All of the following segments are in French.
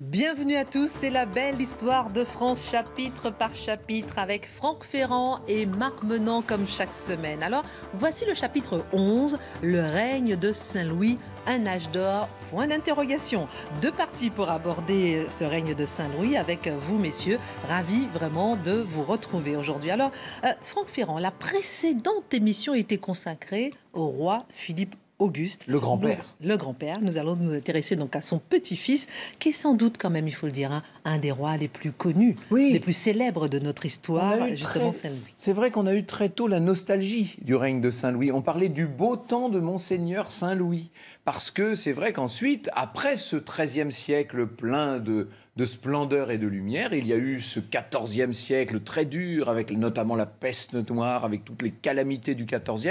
Bienvenue à tous, c'est la belle histoire de France chapitre par chapitre avec Franck Ferrand et Marc Menant comme chaque semaine. Alors voici le chapitre 11, le règne de Saint-Louis, un âge d'or, point d'interrogation. Deux parties pour aborder ce règne de Saint-Louis avec vous messieurs, ravi vraiment de vous retrouver aujourd'hui. Alors euh, Franck Ferrand, la précédente émission était consacrée au roi Philippe Auguste. Le grand-père. Le grand-père. Nous allons nous intéresser donc à son petit-fils, qui est sans doute quand même, il faut le dire, hein, un, des rois les plus connus, les plus célèbres de notre histoire, justement Saint-Louis. C'est vrai qu'on a eu très tôt la nostalgie du règne de Saint-Louis. On parlait du beau temps de Monseigneur Saint-Louis, parce que c'est vrai qu'ensuite, après ce XIIIe siècle plein de de splendeur et de lumière. Il y a eu ce 14 siècle très dur, avec notamment la peste noire, avec toutes les calamités du 14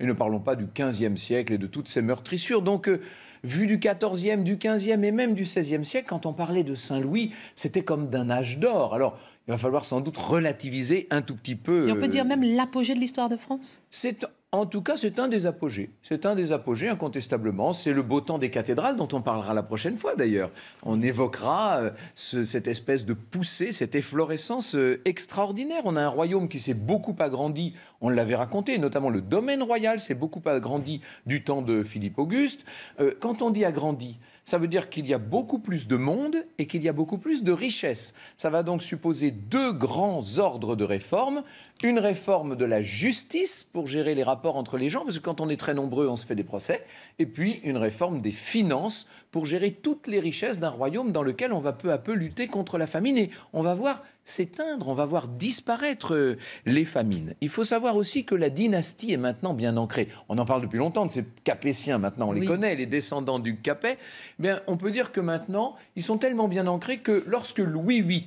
et ne parlons pas du 15 siècle et de toutes ces meurtrissures. Donc, euh, vu du 14 du 15 et même du XVIe siècle, quand on parlait de Saint-Louis, c'était comme d'un âge d'or. Alors, il va falloir sans doute relativiser un tout petit peu. Et on peut dire euh, même l'apogée de l'histoire de France C'est en tout cas, c'est un des apogées. C'est un des apogées, incontestablement. C'est le beau temps des cathédrales, dont on parlera la prochaine fois d'ailleurs. On évoquera euh, cette espèce de poussée, cette efflorescence euh, extraordinaire. On a un royaume qui s'est beaucoup agrandi, on l'avait raconté, notamment le domaine royal s'est beaucoup agrandi du temps de Philippe Auguste. Euh, quand on dit agrandi, ça veut dire qu'il y a beaucoup plus de monde et qu'il y a beaucoup plus de richesses. Ça va donc supposer deux grands ordres de réformes. Une réforme de la justice pour gérer les rapports rapport entre les gens, parce que quand on est très nombreux, on se fait des procès, et puis une réforme des finances pour gérer toutes les richesses d'un royaume dans lequel on va peu à peu lutter contre la famine, et on va voir s'éteindre, on va voir disparaître euh, les famines. Il faut savoir aussi que la dynastie est maintenant bien ancrée. On en parle depuis longtemps de ces Capétiens maintenant, on les connaît, les descendants du Capet. mais on peut dire que maintenant, ils sont tellement bien ancrés que lorsque Louis VIII,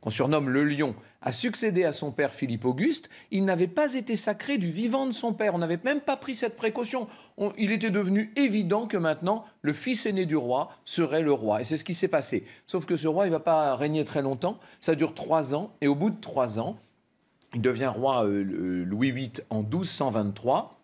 qu'on surnomme le lion, a succédé à son père Philippe Auguste, il n'avait pas été sacré du vivant de son père. On n'avait même pas pris cette précaution. il était devenu évident que maintenant, le fils aîné du roi serait le roi. Et c'est ce qui s'est passé. Sauf que ce roi, il ne va pas régner très longtemps. Ça dure trois ans. Et au bout de trois ans, il devient roi euh, Louis VIII en 1223.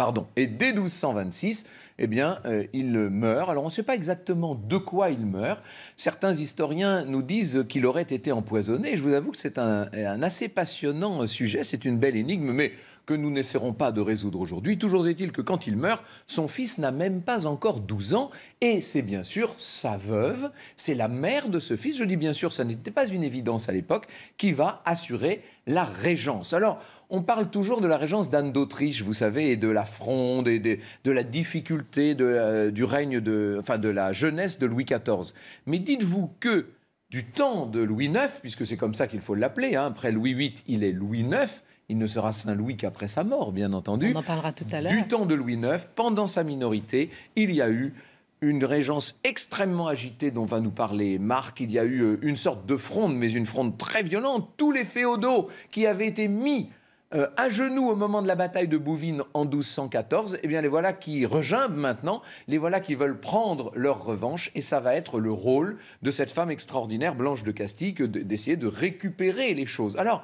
Pardon. Et dès 1226, eh bien, euh, il meurt. Alors, on ne sait pas exactement de quoi il meurt. Certains historiens nous disent qu'il aurait été empoisonné. Je vous avoue que c'est un, un assez passionnant sujet. C'est une belle énigme, mais que nous n'essaierons pas de résoudre aujourd'hui. Toujours est-il que quand il meurt, son fils n'a même pas encore 12 ans et c'est bien sûr sa veuve, c'est la mère de ce fils, je dis bien sûr, ça n'était pas une évidence à l'époque, qui va assurer la régence. Alors, on parle toujours de la régence d'Anne d'Autriche, vous savez, et de la fronde, et de, la difficulté du règne, de, enfin de la jeunesse de Louis XIV. Mais dites-vous que du temps de Louis IX, puisque c'est comme ça qu'il faut l'appeler, hein, après Louis VIII, il est Louis IX, il ne sera Saint-Louis qu'après sa mort, bien entendu. On en parlera tout à l'heure. Du temps de Louis IX, pendant sa minorité, il y a eu une régence extrêmement agitée dont va nous parler Marc. Il y a eu euh, une sorte de fronde, mais une fronde très violente. Tous les féodaux qui avaient été mis euh, à genoux au moment de la bataille de Bouvines en 1214, eh bien les voilà qui regimbent maintenant, les voilà qui veulent prendre leur revanche, et ça va être le rôle de cette femme extraordinaire, Blanche de Castille, d'essayer de récupérer les choses. Alors,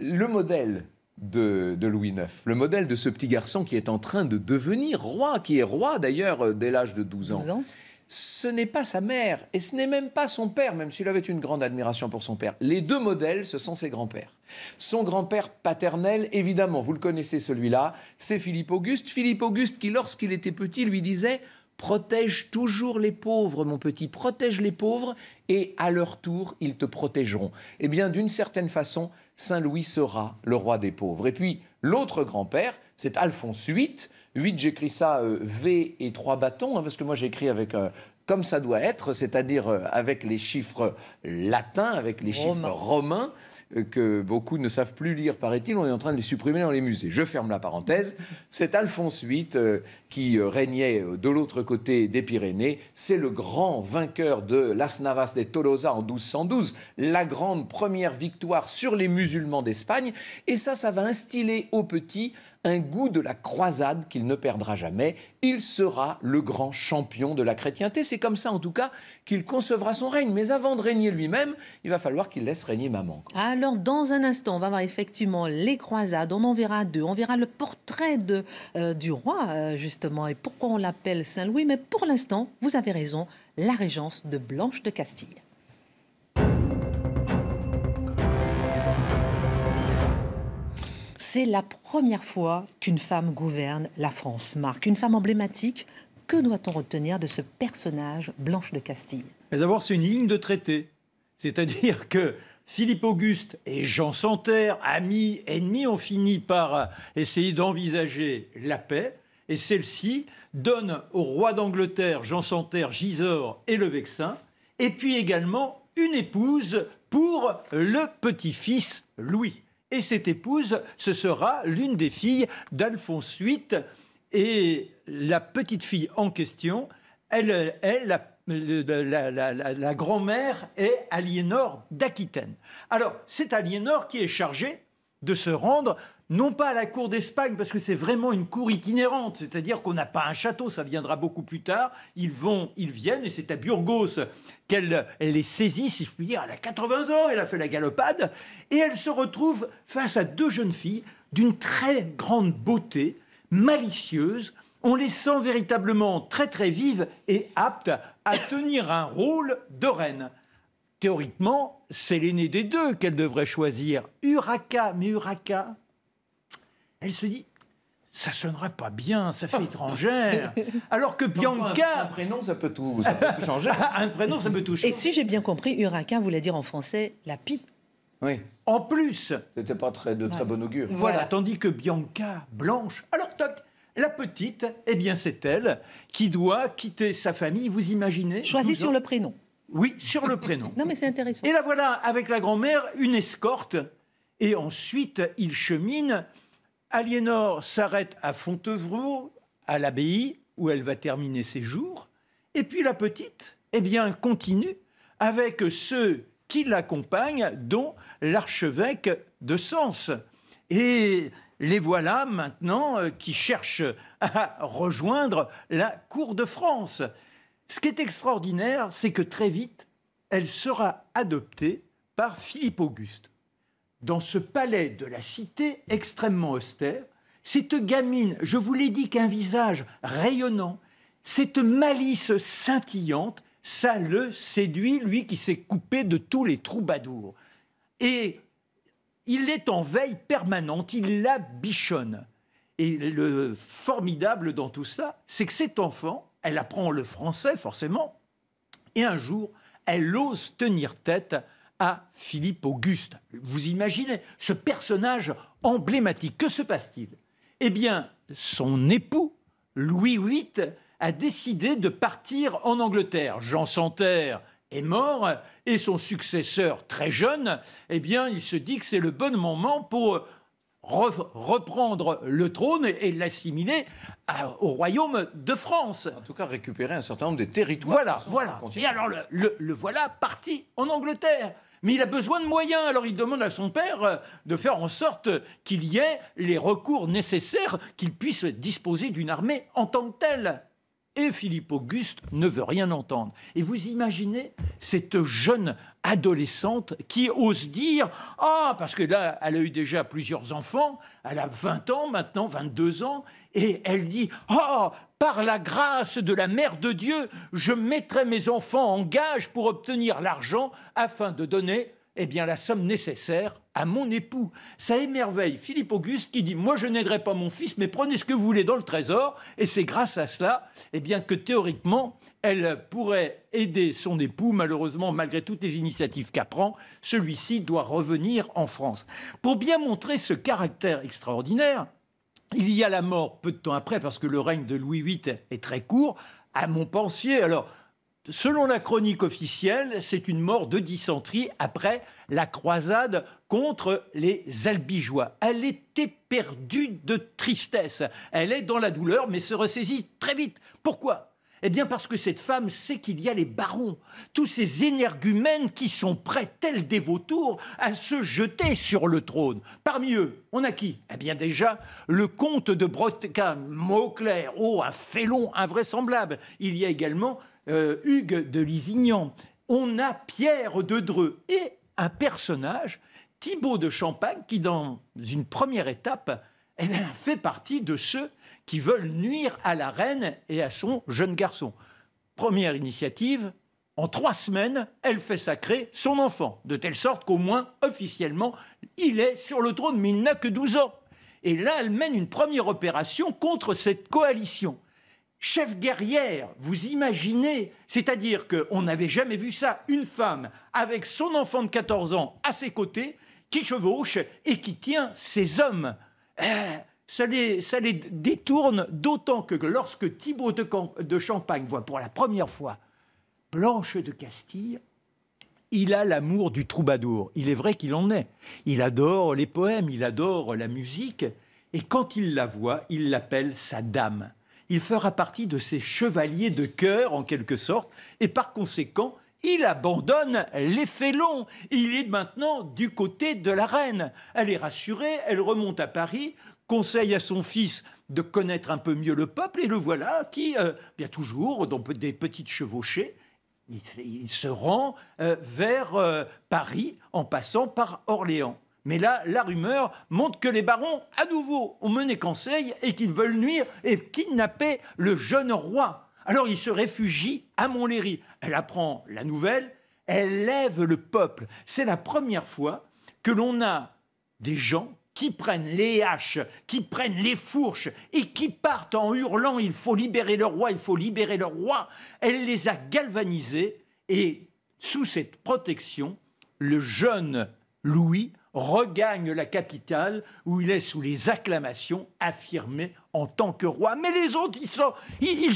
le modèle de, Louis IX, le modèle de ce petit garçon qui est en train de devenir roi, qui est roi d'ailleurs euh, dès l'âge de 12 ans. ans. Ce n'est pas sa mère et ce n'est même pas son père, même s'il avait une grande admiration pour son père. Les deux modèles, ce sont ses grands-pères. Son grand-père paternel, évidemment, vous le connaissez celui-là, c'est Philippe Auguste. Philippe Auguste qui, lorsqu'il était petit, lui disait Protège toujours les pauvres, mon petit, protège les pauvres, et à leur tour, ils te protégeront. Eh bien, d'une certaine façon, Saint Louis sera le roi des pauvres. Et puis, l'autre grand-père, c'est Alphonse VIII. 8, j'écris ça euh, V et trois bâtons, hein, parce que moi j'écris avec euh, comme ça doit être, c'est-à-dire euh, avec les chiffres latins, avec les chiffres romains que beaucoup ne savent plus lire, paraît-il. On est en train de les supprimer dans les musées. Je ferme la parenthèse. C'est Alphonse VIII euh, qui euh, régnait euh, de l'autre côté des Pyrénées. C'est le grand vainqueur de Las Navas de Tolosa en 1212, la grande première victoire sur les musulmans d'Espagne. Et ça, ça va instiller aux petits un goût de la croisade qu'il ne perdra jamais. Il sera le grand champion de la chrétienté. C'est comme ça, en tout cas, qu'il concevra son règne. Mais avant de régner lui-même, il va falloir qu'il laisse régner maman. Alors, dans un instant, on va voir effectivement les croisades. On en verra deux. On verra le portrait euh, du roi, euh, justement, et pourquoi on l'appelle Saint-Louis. Mais pour l'instant, vous avez raison, la régence de Blanche de Castille. C'est la première fois qu'une femme gouverne la France. Marc, une femme emblématique, que doit-on retenir de ce personnage Blanche de Castille D'abord, c'est une ligne de traité. C'est-à-dire que Philippe Auguste et Jean Santerre, amis, ennemis, ont fini par euh, essayer d'envisager la paix. Et celle-ci donne au roi d'Angleterre, Jean Santerre, Gisors et le Vexin, et puis également une épouse pour le petit-fils Louis. Et cette épouse, ce sera l'une des filles d'Alphonse VIII. Et la petite fille en question, elle, la grand-mère est Aliénor d'Aquitaine. Alors, c'est Aliénor qui est chargée de se rendre, non pas à la cour d'Espagne, parce que c'est vraiment une cour itinérante, c'est-à-dire qu'on n'a pas un château, ça viendra beaucoup plus tard. Ils vont, ils viennent, et c'est à Burgos qu'elle les saisit, si je puis dire. à 80 ans, elle a fait la galopade, et elle se retrouve face à deux jeunes filles d'une très grande beauté, malicieuses. On les sent véritablement très très vives et aptes à tenir un rôle de reine théoriquement, c'est l'aînée des deux qu'elle devrait choisir. Uraka, mais Uraka, elle se dit, ça sonnera pas bien, ça fait étrangère. Alors que Bianca... Un, prénom, ça peut tout, changer. un prénom, ça peut tout changer. Et si j'ai bien compris, Uraka voulait dire en français la pie. Oui. En plus... C'était pas très, de très bon augure. Voilà. tandis que Bianca, blanche, alors toc, la petite, eh bien c'est elle qui doit quitter sa famille, vous imaginez Choisie sur le prénom. Oui, sur le prénom. non, mais c'est intéressant. Et la voilà avec la grand-mère, une escorte. Et ensuite, ils cheminent. Aliénor s'arrête à Fontevraud, à l'abbaye, où elle va terminer ses jours. Et puis la petite, eh bien, continue avec ceux qui l'accompagnent, dont l'archevêque de Sens. Et les voilà maintenant euh, qui cherchent à rejoindre la cour de France. Ce qui est extraordinaire, c'est que très vite, elle sera adoptée par Philippe Auguste. Dans ce palais de la cité extrêmement austère, cette gamine, je vous l'ai dit qu'un visage rayonnant, cette malice scintillante, ça le séduit, lui qui s'est coupé de tous les troubadours. Et il est en veille permanente, il la bichonne. Et le formidable dans tout ça, c'est que cet enfant, elle apprend le français forcément, et un jour, elle ose tenir tête à Philippe Auguste. Vous imaginez ce personnage emblématique. Que se passe-t-il Eh bien, son époux, Louis VIII, a décidé de partir en Angleterre. Jean Santerre est mort et son successeur, très jeune, eh bien, il se dit que c'est le bon moment pour reprendre le trône et l'assimiler au royaume de France. En tout cas, récupérer un certain nombre des territoires. Voilà, voilà. Et alors, le, le, voilà parti en Angleterre. Mais il a besoin de moyens, alors il demande à son père euh, de faire en sorte qu'il y ait les recours nécessaires, qu'il puisse disposer d'une armée en tant que telle et Philippe Auguste ne veut rien entendre. Et vous imaginez cette jeune adolescente qui ose dire Ah, parce que là, elle a eu déjà plusieurs enfants, elle a 20 ans maintenant, 22 ans, et elle dit Ah, oh, par la grâce de la mère de Dieu, je mettrai mes enfants en gage pour obtenir l'argent afin de donner eh bien, la somme nécessaire à mon époux. Ça émerveille Philippe Auguste qui dit Moi, je n'aiderai pas mon fils, mais prenez ce que vous voulez dans le trésor. Et c'est grâce à cela eh bien, que théoriquement, elle pourrait aider son époux. Malheureusement, malgré toutes les initiatives qu'apprend, celui-ci doit revenir en France. Pour bien montrer ce caractère extraordinaire, il y a la mort peu de temps après, parce que le règne de Louis VIII est très court, à Montpensier. Alors, Selon la chronique officielle, c'est une mort de dysenterie après la croisade contre les albigeois. Elle était perdue de tristesse. Elle est dans la douleur, mais se ressaisit très vite. Pourquoi Eh bien parce que cette femme sait qu'il y a les barons, tous ces énergumènes qui sont prêts, tels des vautours, à se jeter sur le trône. Parmi eux, on a qui Eh bien déjà, le comte de mot Mauclair, oh, un félon invraisemblable. Il y a également euh, Hugues de Lisignan, on a Pierre de Dreux et un personnage, Thibaut de Champagne, qui dans une première étape eh fait partie de ceux qui veulent nuire à la reine et à son jeune garçon. Première initiative, en trois semaines, elle fait sacrer son enfant, de telle sorte qu'au moins, officiellement, il est sur le trône, mais il n'a que 12 ans. Et là, elle mène une première opération contre cette coalition chef guerrière, vous imaginez C'est-à-dire qu'on n'avait jamais vu ça, une femme avec son enfant de 14 ans à ses côtés, qui chevauche et qui tient ses hommes. Eh, ça, les, détourne, d'autant que lorsque Thibaut de, de Champagne voit pour la première fois Blanche de Castille, il a l'amour du troubadour. Il est vrai qu'il en est. Il adore les poèmes, il adore la musique. Et quand il la voit, il l'appelle sa dame il fera partie de ces chevaliers de cœur, en quelque sorte, et par conséquent, il abandonne les félons. Il est maintenant du côté de la reine. Elle est rassurée, elle remonte à Paris, conseille à son fils de connaître un peu mieux le peuple, et le voilà qui, euh, bien toujours, dans des petites chevauchées, il, se rend euh, vers euh, Paris en passant par Orléans. Mais là, la rumeur montre que les barons, à nouveau, ont mené conseil et qu'ils veulent nuire et kidnapper le jeune roi. Alors il se réfugie à Montlhéry. Elle apprend la nouvelle, elle lève le peuple. C'est la première fois que l'on a des gens qui prennent les haches, qui prennent les fourches et qui partent en hurlant il faut libérer le roi, il faut libérer le roi. Elle les a galvanisés et sous cette protection, le jeune Louis regagne la capitale où il est sous les acclamations affirmé en tant que roi. Mais les autres, ils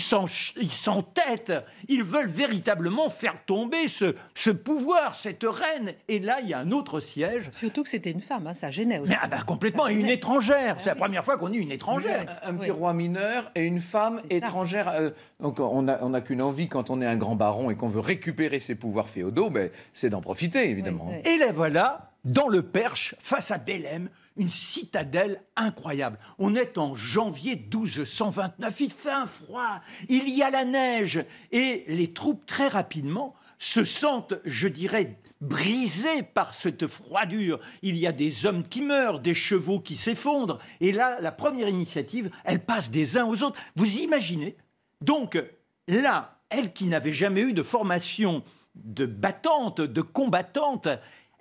s'entêtent, ils, ils, ils, veulent véritablement faire tomber ce, pouvoir, cette reine. Et là, il y a un autre siège. Surtout que c'était une femme, hein, ça gênait aussi. Ah bah, complètement, et une ah étrangère. Ah c'est la première fois qu'on eut une étrangère. Un, petit roi mineur et une femme étrangère. Euh, donc on n'a qu'une envie quand on est un grand baron et qu'on veut récupérer ses pouvoirs féodaux, mais ben, c'est d'en profiter, évidemment. Et là, voilà dans le Perche, face à Belém, une citadelle incroyable. On est en janvier 1229, il fait un froid, il y a la neige, et les troupes très rapidement se sentent, je dirais, brisées par cette froidure. Il y a des hommes qui meurent, des chevaux qui s'effondrent, et là, la première initiative, elle passe des uns aux autres. Vous imaginez Donc là, elle qui n'avait jamais eu de formation de battante, de combattante,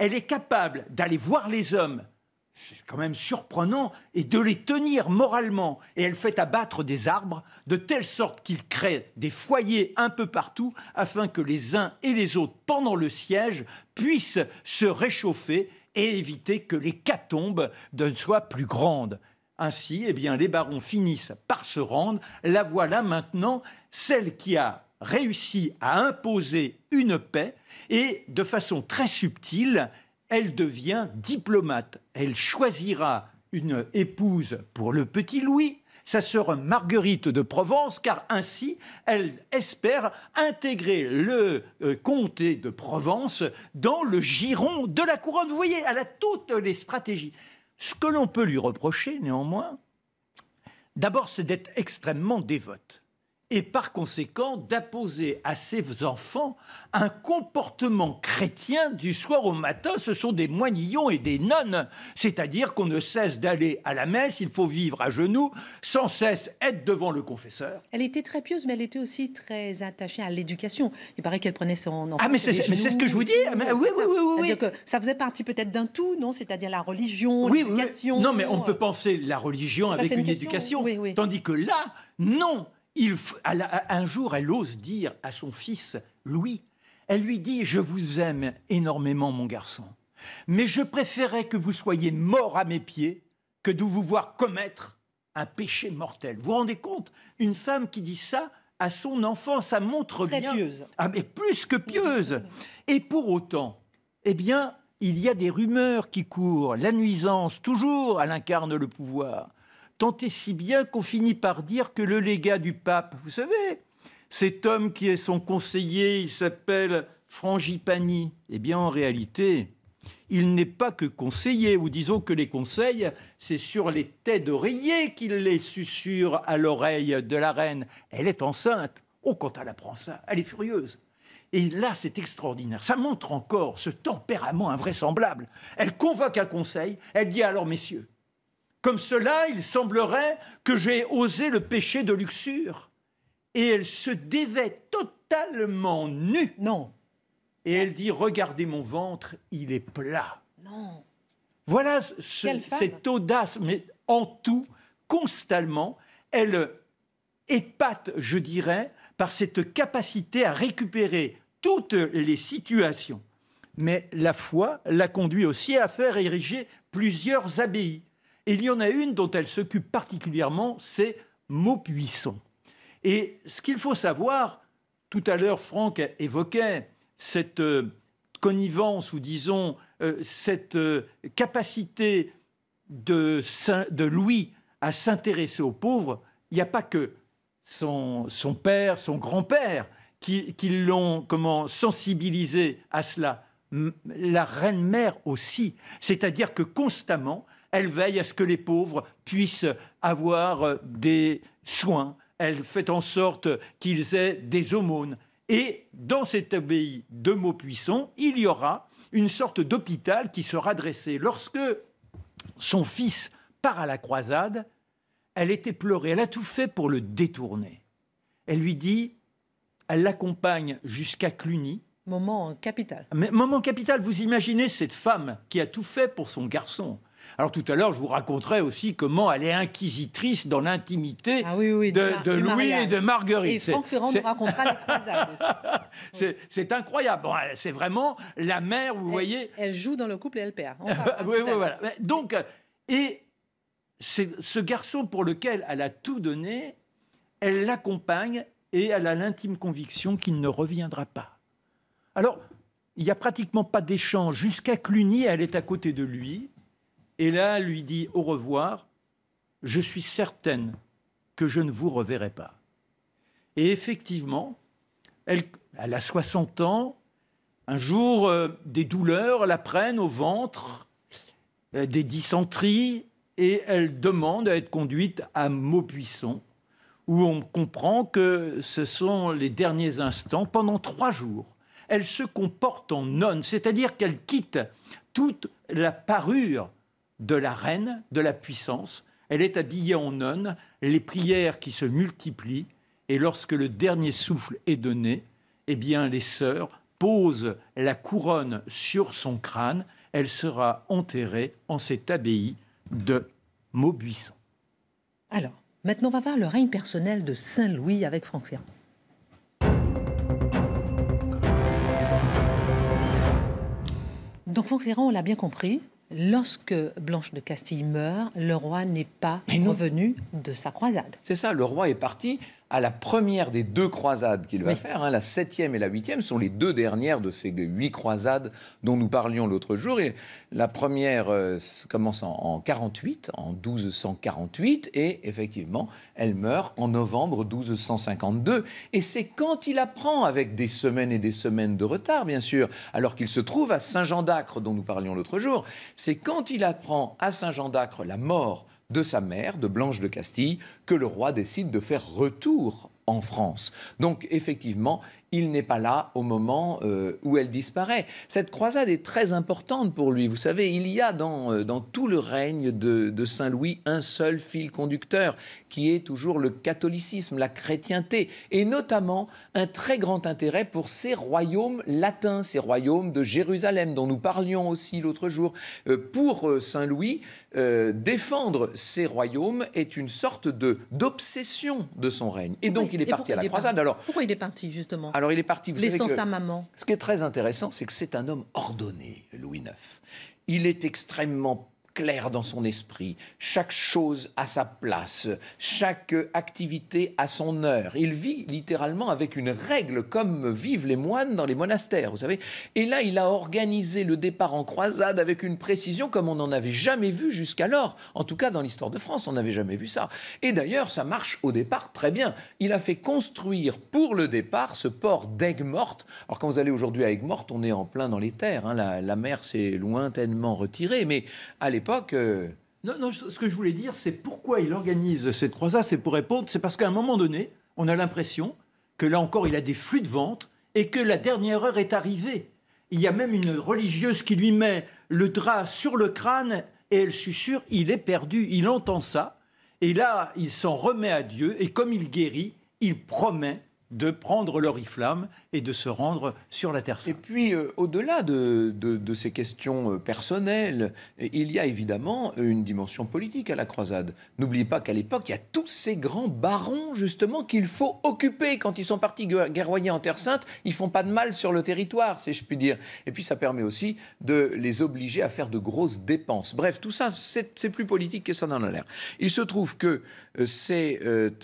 elle est capable d'aller voir les hommes, c'est quand même surprenant, et de les tenir moralement. Et elle fait abattre des arbres de telle sorte qu'ils créent des foyers un peu partout afin que les uns et les autres, pendant le siège, puissent se réchauffer et éviter que les catombes ne soient plus grandes. Ainsi, eh bien, les barons finissent par se rendre. La voilà maintenant, celle qui a réussit à imposer une paix et, de façon très subtile, elle devient diplomate. Elle choisira une épouse pour le petit Louis, sa sœur Marguerite de Provence, car ainsi elle espère intégrer le euh, comté de Provence dans le giron de la couronne. Vous voyez, elle a toutes les stratégies. Ce que l'on peut lui reprocher, néanmoins, d'abord, c'est d'être extrêmement dévote et par conséquent d'imposer à ses enfants un comportement chrétien du soir au matin. Ce sont des moignillons et des nonnes, c'est-à-dire qu'on ne cesse d'aller à la messe, il faut vivre à genoux, sans cesse être devant le confesseur. Elle était très pieuse, mais elle était aussi très attachée à l'éducation. Il paraît qu'elle prenait son enfant. Ah, mais c'est ce que je vous dis. Ah, euh, oui, oui, oui, ça faisait partie peut-être d'un tout, non C'est-à-dire la religion, l'éducation. Non, mais on peut penser la religion ah, avec une, une éducation, tandis que là, non un jour, elle ose dire à son fils Louis, elle lui dit, je vous aime énormément, mon garçon, mais je préférais que vous soyez mort à mes pieds que de vous voir commettre un péché mortel. Vous vous rendez compte Une femme qui dit ça à son enfant, ça montre Très Pieuse. Ah, mais plus que pieuse. Et pour autant, eh bien, il y a des rumeurs qui courent. La nuisance, toujours, elle incarne le pouvoir tant et si bien qu'on finit par dire que le légat du pape, vous savez, cet homme qui est son conseiller, il s'appelle Frangipani. Eh bien, en réalité, il n'est pas que conseiller, ou disons que les conseils, c'est sur les têtes d'oreiller qu'il les susurre à l'oreille de la reine. Elle est enceinte. Oh, quand elle apprend ça, elle est furieuse. Et là, c'est extraordinaire. Ça montre encore ce tempérament invraisemblable. Elle convoque un conseil, elle dit alors, messieurs, comme cela, il semblerait que j'ai osé le péché de luxure. Et elle se dévait totalement nue. Non. Et elle dit Regardez mon ventre, il est plat. Non. Voilà cette audace, mais en tout, constamment, elle épate, je dirais, par cette capacité à récupérer toutes les situations. Mais la foi la conduit aussi à faire ériger plusieurs abbayes. Et il y en a une dont elle s'occupe particulièrement, c'est Maupuisson. Et ce qu'il faut savoir, tout à l'heure Franck évoquait cette euh, connivence ou disons euh, cette euh, capacité de, Louis à s'intéresser aux pauvres, il n'y a pas que son, père, son grand-père qui, qui l'ont comment sensibilisé à cela. La reine-mère aussi. C'est-à-dire que constamment, elle veille à ce que les pauvres puissent avoir euh, des soins. Elle fait en sorte qu'ils aient des aumônes. Et dans cette abbaye de Maupuisson, il y aura une sorte d'hôpital qui sera dressé. Lorsque son fils part à la croisade, elle était pleurée. Elle a tout fait pour le détourner. Elle lui dit, elle l'accompagne jusqu'à Cluny. Moment capital. Mais moment capital, vous imaginez cette femme qui a tout fait pour son garçon. Alors tout à l'heure, je vous raconterai aussi comment elle est inquisitrice dans l'intimité ah de, Louis et de Marguerite. Et Franck Ferrand nous racontera aussi. C'est incroyable. c'est vraiment la mère, vous voyez. Elle joue dans le couple et elle perd. oui, voilà. Donc, euh, et ce garçon pour lequel elle a tout donné, elle l'accompagne et elle a l'intime conviction qu'il ne reviendra pas. Alors, il n'y a pratiquement pas d'échange. Jusqu'à Cluny, elle est à côté de lui et là lui dit au revoir, je suis certaine que je ne vous reverrai pas. Et effectivement, elle, a 60 ans, un jour, euh, des douleurs la prennent au ventre, euh, des dysenteries, et elle demande à être conduite à Maupuisson, où on comprend que ce sont les derniers instants, pendant trois jours. Elle se comporte en nonne, c'est-à-dire qu'elle quitte toute la parure de la reine, de la puissance. Elle est habillée en nonne, les prières qui se multiplient, et lorsque le dernier souffle est donné, eh bien les sœurs posent la couronne sur son crâne. Elle sera enterrée en cette abbaye de Maubuisson. Alors, maintenant on va voir le règne personnel de Saint Louis avec Franck Ferrand. Donc Franck Ferrand, on l'a bien compris, lorsque Blanche de Castille meurt, le roi n'est pas revenu de sa croisade. C'est ça, le roi est parti à la première des deux croisades qu'il va faire. Hein, la septième et la huitième sont les deux dernières de ces huit croisades dont nous parlions l'autre jour. Et la première euh, commence en, en 48, en 1248, et effectivement, elle meurt en novembre 1252. Et c'est quand il apprend, avec des semaines et des semaines de retard, bien sûr, alors qu'il se trouve à Saint-Jean d'Acre, dont nous parlions l'autre jour, c'est quand il apprend à Saint-Jean d'Acre la mort de sa mère, de Blanche de Castille, que le roi décide de faire retour en France. Donc effectivement, il n'est pas là au moment euh, où elle disparaît. Cette croisade est très importante pour lui. Vous savez, il y a dans, euh, tout le règne de, Saint-Louis un seul fil conducteur, qui est toujours le catholicisme, la chrétienté, et notamment un très grand intérêt pour ces royaumes latins, ces royaumes de Jérusalem, dont nous parlions aussi l'autre jour. Euh, pour Saint-Louis, défendre ces royaumes est une sorte d'obsession de, son règne. Et donc, il est parti à la croisade. pourquoi il est parti, justement alors il est parti. Vous savez sa maman. Ce qui est très intéressant, c'est que c'est un homme ordonné, Louis IX. Il est extrêmement clair dans son esprit, chaque chose à sa place, chaque activité à son heure. Il vit littéralement avec une règle comme vivent les moines dans les monastères, vous savez. Et là, il a organisé le départ en croisade avec une précision comme on n'en avait jamais vu jusqu'alors. En tout cas, dans l'histoire de France, on n'avait jamais vu ça. Et d'ailleurs, ça marche au départ très bien. Il a fait construire pour le départ ce port d'Aigues-Mortes. Alors quand vous allez aujourd'hui à Aigues-Mortes, on est en plein dans les terres. Hein. La, la mer s'est lointainement retirée, mais à l'époque, euh, non, ce que je voulais dire, c'est pourquoi il organise cette croisade, c'est pour répondre, c'est parce qu'à un moment donné, on a l'impression que là encore, il a des flux de vente et que la dernière heure est arrivée. Il y a même une religieuse qui lui met le drap sur le crâne et elle susurre, il est perdu, il entend ça. Et là, il s'en remet à Dieu et comme il guérit, il promet de prendre l'oriflamme et de se rendre sur la Terre. Sainte. Et puis, euh, au-delà de, ces questions euh, personnelles, euh, il y a évidemment une dimension politique à la croisade. N'oubliez pas qu'à l'époque, il y a tous ces grands barons, justement, qu'il faut occuper. Quand ils sont partis guerroyer en Terre Sainte, ils font pas de mal sur le territoire, si je puis dire. Et puis, ça permet aussi de les obliger à faire de grosses dépenses. Bref, tout ça, c'est plus politique que ça n'en a l'air. Il se trouve que c'est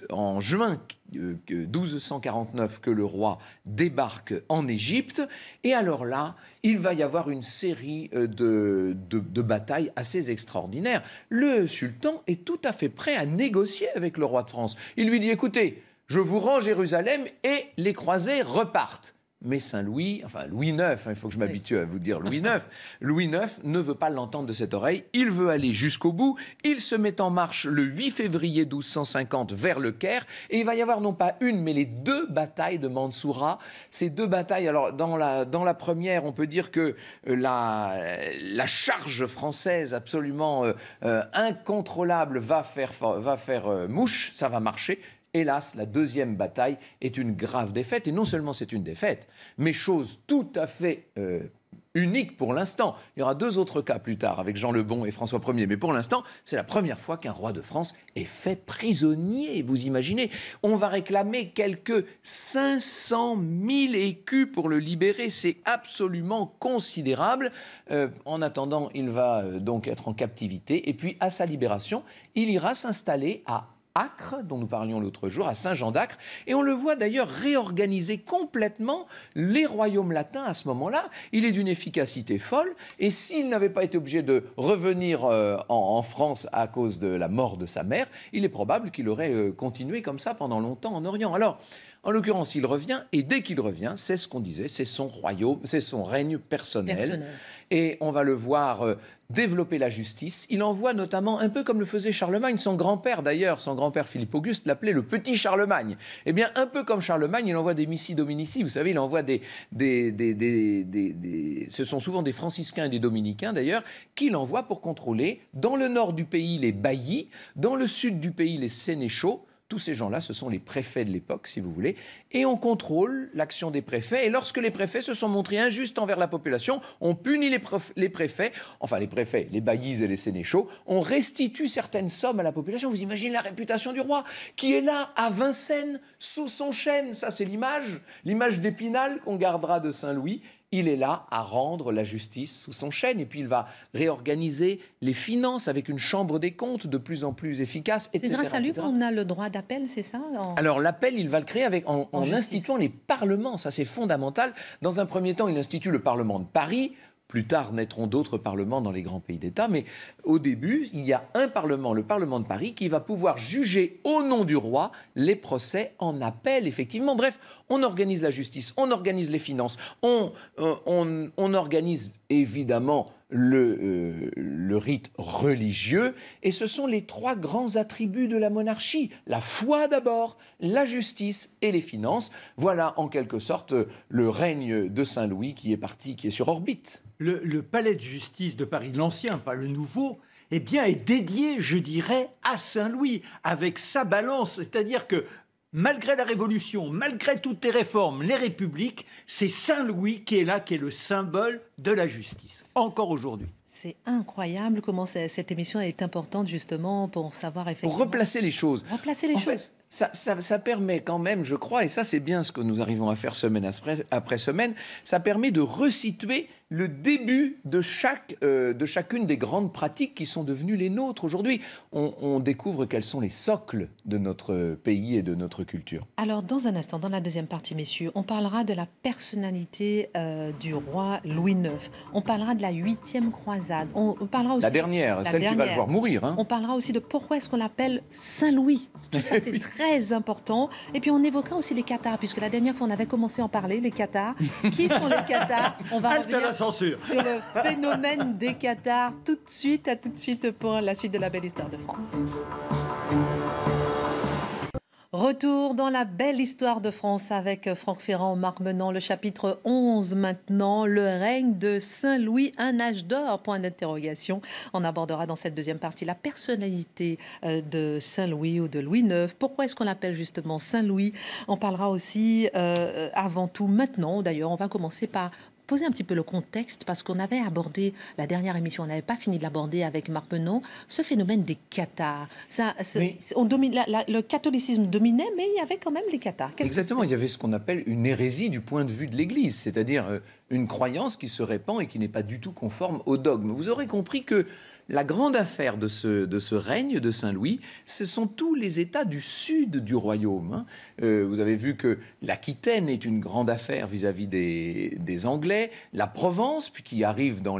en juin 1249 que le roi débat en Égypte. Et alors là, il va y avoir une série euh, de batailles assez extraordinaires. Le sultan est tout à fait prêt à négocier avec le roi de France. Il lui dit, écoutez, je vous rends Jérusalem et les croisés repartent mais Saint-Louis, enfin Louis IX, hein, il faut que je m'habitue à vous dire Louis IX, Louis IX ne veut pas l'entendre de cette oreille, il veut aller jusqu'au bout, il se met en marche le 8 février 1250 vers le Caire, et il va y avoir non pas une, mais les deux batailles de Mansoura. Ces deux batailles, alors dans la, première, on peut dire que euh, la, charge française absolument euh, euh, incontrôlable va faire, va faire mouche, ça va marcher, Hélas, la deuxième bataille est une grave défaite, et non seulement c'est une défaite, mais chose tout à fait euh, unique pour l'instant. Il y aura deux autres cas plus tard avec Jean le Bon et François Ier, mais pour l'instant, c'est la première fois qu'un roi de France est fait prisonnier, vous imaginez. On va réclamer quelques 500 000 écus pour le libérer, c'est absolument considérable. Euh, en attendant, il va euh, donc être en captivité, et puis à sa libération, il ira s'installer à Acre, dont nous parlions l'autre jour, à Saint-Jean d'Acre. Et on le voit d'ailleurs réorganiser complètement les royaumes latins à ce moment-là. Il est d'une efficacité folle. Et s'il n'avait pas été obligé de revenir euh, en, France à cause de la mort de sa mère, il est probable qu'il aurait euh, continué comme ça pendant longtemps en Orient. Alors, en l'occurrence, il revient et dès qu'il revient, c'est ce qu'on disait, c'est son royaume, c'est son règne personnel. Et on va le voir euh, développer la justice. Il envoie notamment, un peu comme le faisait Charlemagne, son grand-père d'ailleurs, son grand-père Philippe Auguste l'appelait le petit Charlemagne. Eh bien, un peu comme Charlemagne, il envoie des Missis dominici, vous savez, il envoie des des, Ce sont souvent des franciscains et des dominicains d'ailleurs, qu'il envoie pour contrôler dans le nord du pays les baillis, dans le sud du pays les sénéchaux, tous ces gens-là, ce sont les préfets de l'époque, si vous voulez, et on contrôle l'action des préfets. Et lorsque les préfets se sont montrés injustes envers la population, on punit les, préfets, enfin les préfets, les baillis et les sénéchaux, on restitue certaines sommes à la population. Vous imaginez la réputation du roi, qui est là, à Vincennes, sous son chêne. Ça, c'est l'image, l'image d'Épinal qu'on gardera de Saint-Louis il est là à rendre la justice sous son chêne. Et puis il va réorganiser les finances avec une chambre des comptes de plus en plus efficace, etc. C'est grâce à lui qu'on a le droit d'appel, c'est ça Alors l'appel, il va le créer avec, en instituant les parlements, ça c'est fondamental. Dans un premier temps, il institue le Parlement de Paris. Plus tard naîtront d'autres parlements dans les grands pays d'État, mais au début, il y a un parlement, le Parlement de Paris, qui va pouvoir juger au nom du roi les procès en appel, effectivement. Bref, on organise la justice, on organise les finances, on, euh, on organise évidemment euh, le, rite religieux, et ce sont les trois grands attributs de la monarchie. La foi d'abord, la justice et les finances. Voilà en quelque sorte le règne de Saint-Louis qui est parti, qui est sur orbite. Le, palais de justice de Paris, l'ancien, pas le nouveau, eh bien, est dédié, je dirais, à Saint-Louis, avec sa balance. C'est-à-dire que malgré la Révolution, malgré toutes les réformes, les républiques, c'est Saint-Louis qui est là, qui est le symbole de la justice, encore aujourd'hui. C'est incroyable comment cette émission est importante justement pour savoir effectivement. Pour replacer les choses. les choses ça, permet quand même, je crois, et ça c'est bien ce que nous arrivons à faire semaine après, après semaine, ça permet de resituer le début de, chaque, euh, de chacune des grandes pratiques qui sont devenues les nôtres aujourd'hui. On, découvre quels sont les socles de notre pays et de notre culture. Alors dans un instant, dans la deuxième partie, messieurs, on parlera de la personnalité euh, du roi Louis IX. On parlera de la huitième croisade. On, parlera aussi la dernière, celle qui va devoir mourir. Hein. On parlera aussi de pourquoi est-ce qu'on l'appelle Saint Louis. ça, très important. Et puis on évoquera aussi les Qatars, puisque la dernière fois on avait commencé à en parler, les Qatars. Qui sont les Qatars On va revenir sur le phénomène des Qatars tout de suite, à tout de suite pour la suite de la belle histoire de France. Retour dans la belle histoire de France avec Franck Ferrand Marmenant, le chapitre 11 maintenant, le règne de Saint-Louis, un âge d'or, point d'interrogation. On abordera dans cette deuxième partie la personnalité euh, de Saint-Louis ou de Louis IX. Pourquoi est-ce qu'on l'appelle justement Saint-Louis On parlera aussi euh, avant tout maintenant, d'ailleurs, on va commencer par poser un petit peu le contexte parce qu'on avait abordé la dernière émission, on n'avait pas fini de l'aborder avec Marc Menon, ce phénomène des cathares. Ça, on domine, le catholicisme dominait, mais il y avait quand même les cathares. Exactement, il y avait ce qu'on appelle une hérésie du point de vue de l'Église, c'est-à-dire euh, une croyance qui se répand et qui n'est pas du tout conforme au dogme. Vous aurez compris que la grande affaire de ce, règne de Saint-Louis, ce sont tous les États du sud du royaume. Hein. Euh, vous avez vu que l'Aquitaine est une grande affaire vis-à-vis des, Anglais, la Provence, puis qui arrive dans,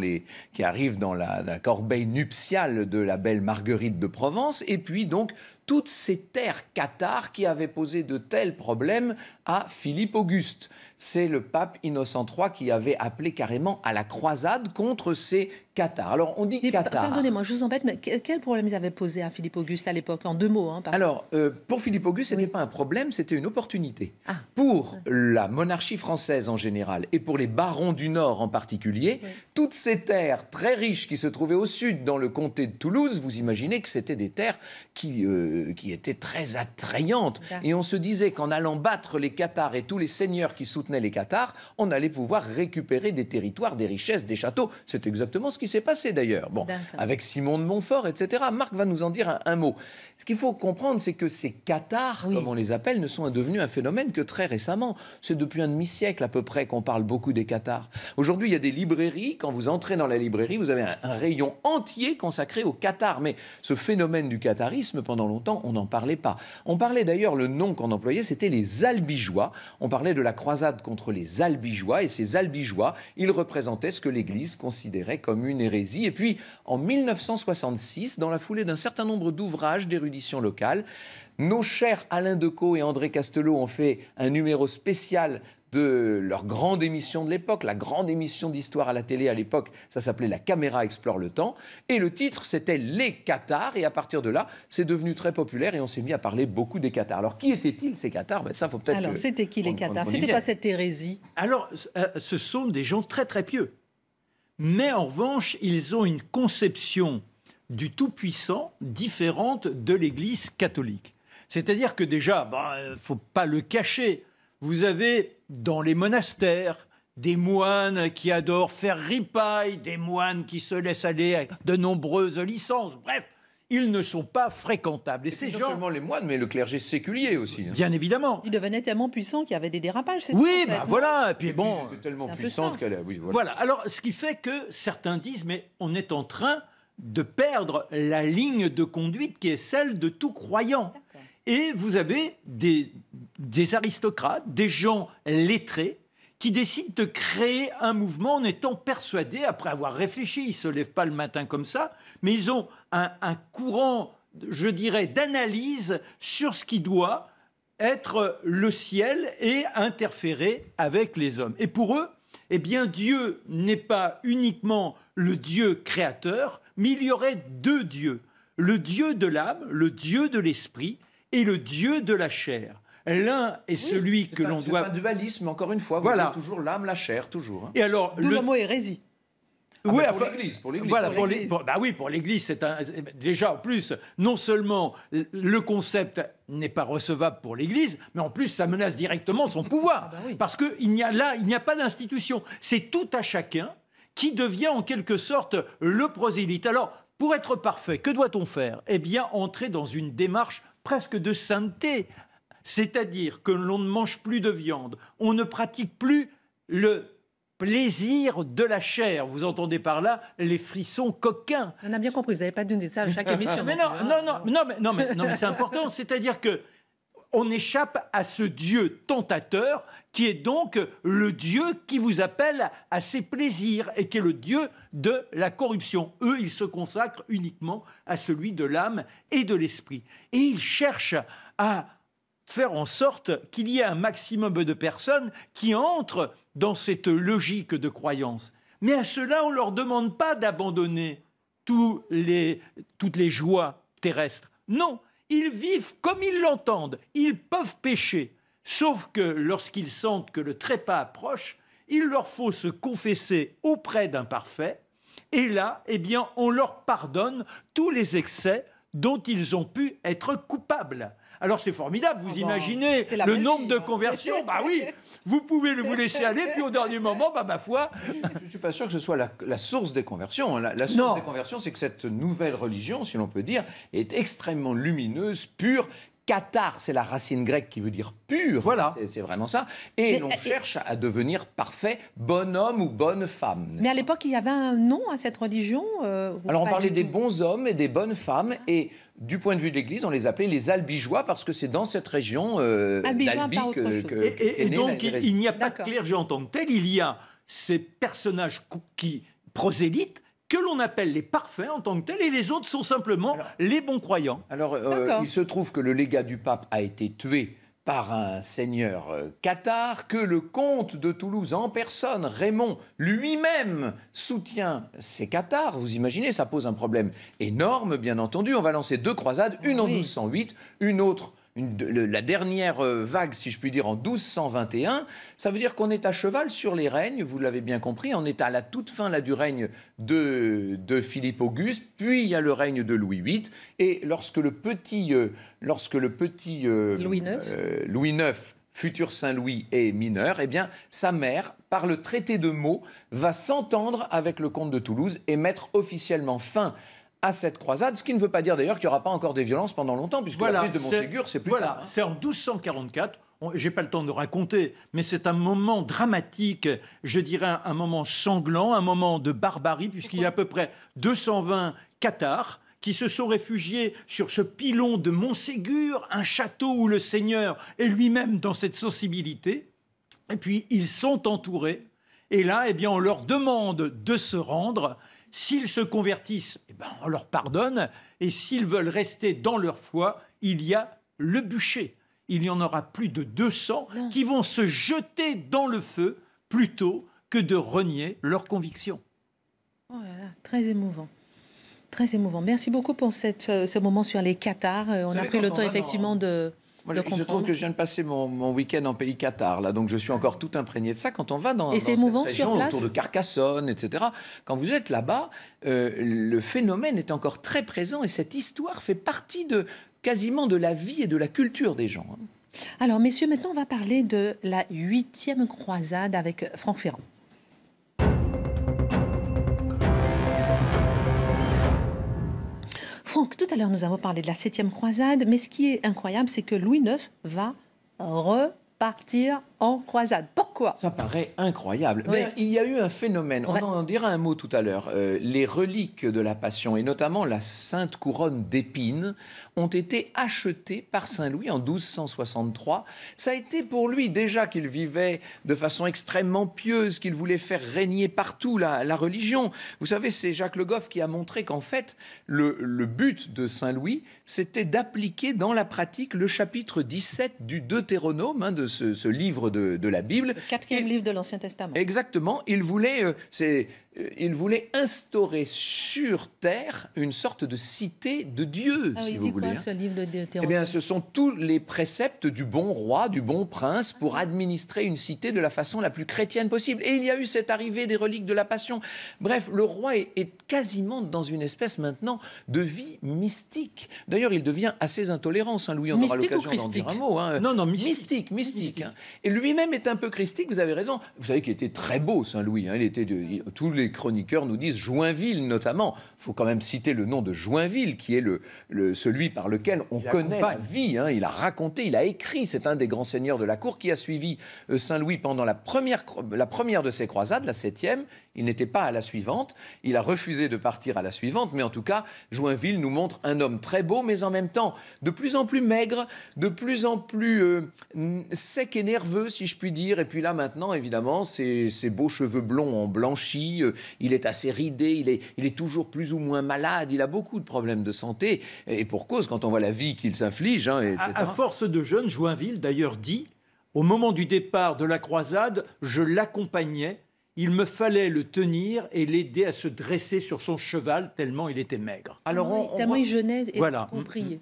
la corbeille nuptiale de la belle Marguerite de Provence, et puis donc toutes ces terres cathares qui avaient posé de tels problèmes à Philippe Auguste. C'est le pape Innocent III qui avait appelé carrément à la croisade contre ces cathares. Alors on dit cathares. Pardonnez-moi, je vous embête, mais quel problème ils avaient posé à Philippe Auguste à l'époque En deux mots. Hein, Alors euh, pour Philippe Auguste, ce n'était pas un problème, c'était une opportunité. Ah. Pour ah. la monarchie française en général et pour les barons du Nord en particulier, toutes ces terres très riches qui se trouvaient au sud dans le comté de Toulouse, vous imaginez que c'était des terres qui. Euh, euh, qui était très attrayante. Et on se disait qu'en allant battre les Qatars et tous les seigneurs qui soutenaient les Qatars, on allait pouvoir récupérer des territoires, des richesses, des châteaux. C'est exactement ce qui s'est passé d'ailleurs. Bon, avec Simon de Montfort, etc. Marc va nous en dire un, mot. Ce qu'il faut comprendre, c'est que ces Qatars, comme on les appelle, ne sont devenus un phénomène que très récemment. C'est depuis un demi-siècle à peu près qu'on parle beaucoup des Qatars. Aujourd'hui, il y a des librairies. Quand vous entrez dans la librairie, vous avez un, rayon entier consacré aux Qatars. Mais ce phénomène du qatarisme, pendant longtemps, on n'en parlait pas. On parlait d'ailleurs, le nom qu'on employait, c'était les albigeois. On parlait de la croisade contre les albigeois, et ces albigeois, ils représentaient ce que l'Église considérait comme une hérésie. Et puis, en 1966, dans la foulée d'un certain nombre d'ouvrages d'érudition locale, nos chers Alain Decaux et André Castelot ont fait un numéro spécial de leur grande émission de l'époque, la grande émission d'histoire à la télé à l'époque, ça s'appelait La caméra explore le temps, et le titre c'était Les Qatars, et à partir de là, c'est devenu très populaire et on s'est mis à parler beaucoup des Qatars. Alors qui étaient-ils ces Qatars ben, Ça faut peut-être... Alors c'était qui les Qatars C'était pas cette hérésie Alors euh, ce sont des gens très très pieux, mais en revanche ils ont une conception du Tout-Puissant différente de l'Église catholique. C'est-à-dire que déjà, il ben, ne euh, faut pas le cacher, vous avez dans les monastères des moines qui adorent faire ripaille, des moines qui se laissent aller à de nombreuses licences. Bref, ils ne sont pas fréquentables. Et, c'est seulement les moines, mais le clergé séculier aussi. Hein. Bien évidemment. Ils devenaient tellement puissants qu'il y avait des dérapages. Oui, ben voilà. Et puis bon, tellement puissante qu'elle. voilà. voilà. Alors, ce qui fait que certains disent, mais on est en train de perdre la ligne de conduite qui est celle de tout croyant. Et vous avez des, aristocrates, des gens lettrés, qui décident de créer un mouvement en étant persuadés, après avoir réfléchi, ils ne se lèvent pas le matin comme ça, mais ils ont un, un courant, je dirais, d'analyse sur ce qui doit être le ciel et interférer avec les hommes. Et pour eux, eh bien, Dieu n'est pas uniquement le Dieu créateur, mais il y aurait deux dieux. Le Dieu de l'âme, le Dieu de l'esprit, et le Dieu de la chair. L'un est celui que l'on doit. C'est un dualisme, encore une fois. Voilà. toujours l'âme, la chair, toujours. Hein. Et alors, le... mot hérésie. Ah, bah, oui, pour l'Église, pour l'Église. Bah oui, pour l'Église, c'est un. Déjà, en plus, non seulement le concept n'est pas recevable pour l'Église, mais en plus, ça menace directement son pouvoir, ah, bah parce que il n'y a là, il n'y a pas d'institution. C'est tout à chacun qui devient en quelque sorte le prosélyte. Alors, pour être parfait, que doit-on faire Eh bien, entrer dans une démarche presque de sainteté, c'est-à-dire que l'on ne mange plus de viande, on ne pratique plus le plaisir de la chair. Vous entendez par là les frissons coquins. On a bien compris, vous n'avez pas dire ça à chaque émission. mais non, non, hein. non, non, mais, non, mais, non, mais c'est important. C'est-à-dire que on échappe à ce Dieu tentateur qui est donc le Dieu qui vous appelle à ses plaisirs et qui est le Dieu de la corruption. Eux, ils se consacrent uniquement à celui de l'âme et de l'esprit. Et ils cherchent à faire en sorte qu'il y ait un maximum de personnes qui entrent dans cette logique de croyance. Mais à cela, on ne leur demande pas d'abandonner toutes les joies terrestres. Non, ils vivent comme ils l'entendent, ils peuvent pécher, sauf que lorsqu'ils sentent que le trépas approche, il leur faut se confesser auprès d'un parfait, et là, eh bien, on leur pardonne tous les excès dont ils ont pu être coupables. Alors c'est formidable, vous ah imaginez le nombre de hein. conversions. Bah oui, vous pouvez le vous laisser aller, puis au dernier moment, bah ma foi. Je ne suis pas sûr que ce soit la, source des conversions. Hein. La, la source des conversions, c'est que cette nouvelle religion, si l'on peut dire, est extrêmement lumineuse, pure, Cathar, c'est la racine grecque qui veut dire pur. Voilà. C'est vraiment ça. Et l'on euh, cherche à devenir parfait, bon homme ou bonne femme. Mais à l'époque, il y avait un nom à cette religion euh, Alors, on parlait des bons hommes et des bonnes femmes. Ah. Et du point de vue de l'Église, on les appelait les albigeois parce que c'est dans cette région euh, d'Albi que, Et, donc, il n'y a pas de clergé en tant que tel. Il y a ces personnages qui prosélytes que l'on appelle les parfaits en tant que tels, et les autres sont simplement les bons croyants. Alors, euh, il se trouve que le légat du pape a été tué par un seigneur euh, cathare, que le comte de Toulouse en personne, Raymond, lui-même soutient ces cathares. Vous imaginez, ça pose un problème énorme, bien entendu. On va lancer deux croisades, une ah en 1208, une autre la dernière euh, vague, si je puis dire, en 1221, ça veut dire qu'on est à cheval sur les règnes, vous l'avez bien compris, on est à la toute fin là, du règne de, de Philippe Auguste, puis il y a le règne de Louis VIII, et lorsque le petit, euh, lorsque le petit euh, Louis IX, Louis IX futur Saint-Louis est mineur, eh bien, sa mère, par le traité de Meaux, va s'entendre avec le comte de Toulouse et mettre officiellement fin à cette croisade, ce qui ne veut pas dire d'ailleurs qu'il n'y aura pas encore des violences pendant longtemps, puisque la prise de Montségur, c'est plus hein. c'est en 1244, j'ai pas le temps de raconter, mais c'est un moment dramatique, je dirais un, moment sanglant, un moment de barbarie, puisqu'il y a à peu près 220 cathares qui se sont réfugiés sur ce pilon de Montségur, un château où le Seigneur est lui-même dans cette sensibilité. Et puis ils sont entourés, et là, eh bien, on leur demande de se rendre. S'ils se convertissent, eh ben, on leur pardonne. Et s'ils veulent rester dans leur foi, il y a le bûcher. Il y en aura plus de 200 qui vont se jeter dans le feu plutôt que de renier leur conviction. Oh très émouvant. Très émouvant. Merci beaucoup pour euh, ce moment sur les Qatars. Euh, on a pris le temps, effectivement, de, je, trouve que je viens de passer mon, week-end en pays Qatar, là, donc je suis encore tout imprégné de ça. Quand on va dans, dans cette région autour de Carcassonne, etc., quand vous êtes là-bas, euh, le phénomène est encore très présent et cette histoire fait partie de quasiment de la vie et de la culture des gens. Hein. Alors, messieurs, maintenant, on va parler de la huitième croisade avec Franck Ferrand. tout à l'heure, nous avons parlé de la septième croisade, mais ce qui est incroyable, c'est que Louis IX va repartir en croisade. Pourquoi Ça paraît incroyable. Mais il y a eu un phénomène, on en dira un mot tout à l'heure. Euh, les reliques de la Passion, et notamment la Sainte Couronne d'épines, ont été achetées par Saint-Louis en 1263. Ça a été pour lui déjà qu'il vivait de façon extrêmement pieuse, qu'il voulait faire régner partout la, religion. Vous savez, c'est Jacques Le Goff qui a montré qu'en fait, le, but de Saint-Louis, c'était d'appliquer dans la pratique le chapitre 17 du Deutéronome, hein, de ce, ce livre de, la Bible. quatrième livre de l'Ancien Testament. Exactement. Il voulait, euh, euh, il voulait instaurer sur terre une sorte de cité de Dieu, ah si vous voulez. Hein. ce Eh bien, ce sont tous les préceptes du bon roi, du bon prince, pour ah administrer une cité de la façon la plus chrétienne possible. Et il y a eu cette arrivée des reliques de la Passion. Bref, le roi est, quasiment dans une espèce maintenant de vie mystique. D'ailleurs, il devient assez intolérant, Saint Louis. On mystique aura l'occasion d'en dire un mot. Hein. Non, non, mystique, mystique. Hein. Et lui-même est un peu christique. Vous avez raison. Vous savez qu'il était très beau, Saint Louis. Il était tous les les chroniqueurs nous disent, Joinville notamment, il faut quand même citer le nom de Joinville, qui est le, celui par lequel on connaît la vie. Hein. Il a raconté, il a écrit, c'est un des grands seigneurs de la cour qui a suivi euh, Saint-Louis pendant la première, la première de ses croisades, la septième. Il n'était pas à la suivante. Il a refusé de partir à la suivante, mais en tout cas, Joinville nous montre un homme très beau, mais en même temps de plus en plus maigre, de plus en plus euh, sec et nerveux, si je puis dire. Et puis là, maintenant, évidemment, ses, beaux cheveux blonds ont blanchi. Euh, il est assez ridé. Il est, toujours plus ou moins malade. Il a beaucoup de problèmes de santé. Et pour cause, quand on voit la vie qu'il s'inflige. Hein, à, à force de jeunes, Joinville, d'ailleurs, dit au moment du départ de la croisade, je l'accompagnais il me fallait le tenir et l'aider à se dresser sur son cheval tellement il était maigre. Ah Alors tellement il et on priait.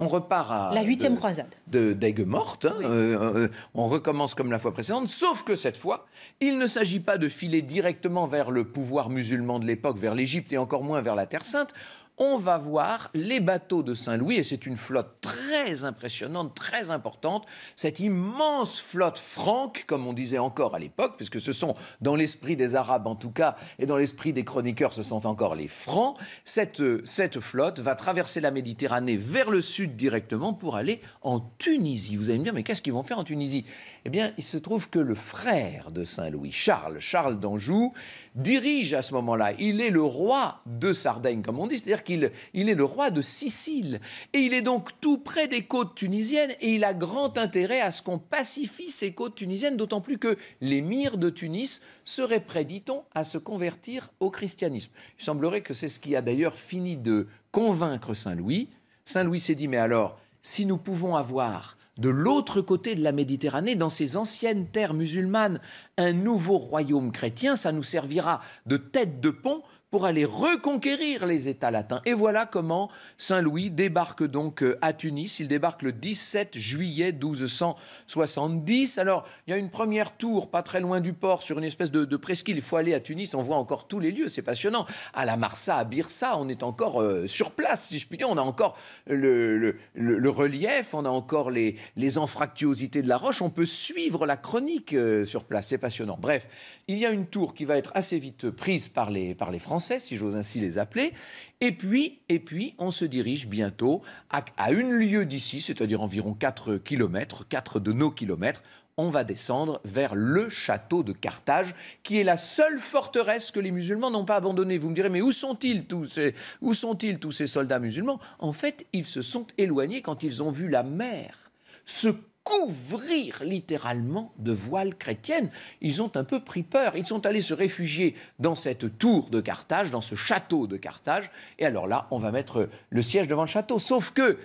On repart à la huitième croisade de d'aigues hein. euh, euh, on recommence comme la fois précédente, sauf que cette fois, il ne s'agit pas de filer directement vers le pouvoir musulman de l'époque, vers l'Égypte et encore moins vers la Terre Sainte on va voir les bateaux de Saint-Louis, et c'est une flotte très impressionnante, très importante, cette immense flotte franque, comme on disait encore à l'époque, puisque ce sont, dans l'esprit des Arabes en tout cas, et dans l'esprit des chroniqueurs, ce sont encore les Francs, cette, cette flotte va traverser la Méditerranée vers le sud directement pour aller en Tunisie. Vous allez me dire, mais qu'est-ce qu'ils vont faire en Tunisie Eh bien, il se trouve que le frère de Saint-Louis, Charles, Charles d'Anjou, dirige à ce moment-là, il est le roi de Sardaigne, comme on dit, c'est-à-dire il est le roi de Sicile. Et il est donc tout près des côtes tunisiennes et il a grand intérêt à ce qu'on pacifie ces côtes tunisiennes, d'autant plus que l'émir de Tunis serait prêt, dit-on, à se convertir au christianisme. Il semblerait que c'est ce qui a d'ailleurs fini de convaincre Saint-Louis. Saint-Louis s'est dit, mais alors, si nous pouvons avoir de l'autre côté de la Méditerranée, dans ces anciennes terres musulmanes, un nouveau royaume chrétien, ça nous servira de tête de pont pour aller reconquérir les États latins. Et voilà comment Saint-Louis débarque donc euh, à Tunis. Il débarque le 17 juillet 1270. Alors, il y a une première tour pas très loin du port sur une espèce de, presqu'île. Il faut aller à Tunis, on voit encore tous les lieux, c'est passionnant. À la Marsa, à Birsa, on est encore euh, sur place, si je puis dire. On a encore le, relief, on a encore les, les, anfractuosités de la roche. On peut suivre la chronique euh, sur place, c'est passionnant. Bref, il y a une tour qui va être assez vite prise par les, par les Français si j'ose ainsi les appeler. Et puis, et puis, on se dirige bientôt à, une lieue d'ici, c'est-à-dire environ 4 km, 4 de nos kilomètres, on va descendre vers le château de Carthage, qui est la seule forteresse que les musulmans n'ont pas abandonnée. Vous me direz, mais où sont-ils tous ces, où sont-ils tous ces soldats musulmans En fait, ils se sont éloignés quand ils ont vu la mer se couvrir littéralement de voiles chrétiennes. Ils ont un peu pris peur. Ils sont allés se réfugier dans cette tour de Carthage, dans ce château de Carthage. Et alors là, on va mettre le siège devant le château. Sauf que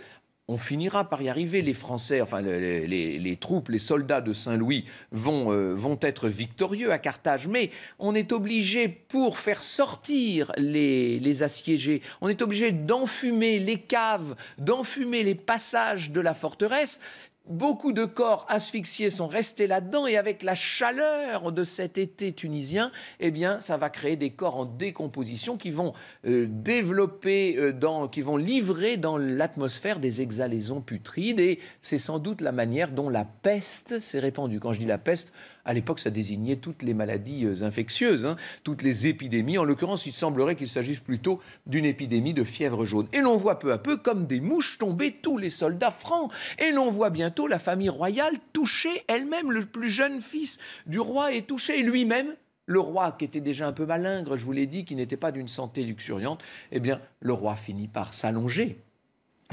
on finira par y arriver. Les Français, enfin les, troupes, les soldats de Saint-Louis vont, euh, vont être victorieux à Carthage, mais on est obligé, pour faire sortir les, les assiégés, on est obligé d'enfumer les caves, d'enfumer les passages de la forteresse, Beaucoup de corps asphyxiés sont restés là-dedans et avec la chaleur de cet été tunisien, eh bien, ça va créer des corps en décomposition qui vont euh, développer, euh, qui vont livrer dans l'atmosphère des exhalaisons putrides et c'est sans doute la manière dont la peste s'est répandue. Quand je dis la peste, à l'époque, ça désignait toutes les maladies euh, infectieuses, hein, toutes les épidémies. En l'occurrence, il semblerait qu'il s'agisse plutôt d'une épidémie de fièvre jaune. Et l'on voit peu à peu, comme des mouches, tomber tous les soldats francs. Et l'on voit bientôt la famille royale touchée elle-même. Le plus jeune fils du roi est touché, lui-même le roi, qui était déjà un peu malingre, je vous l'ai dit, qui n'était pas d'une santé luxuriante, eh bien, le roi finit par s'allonger.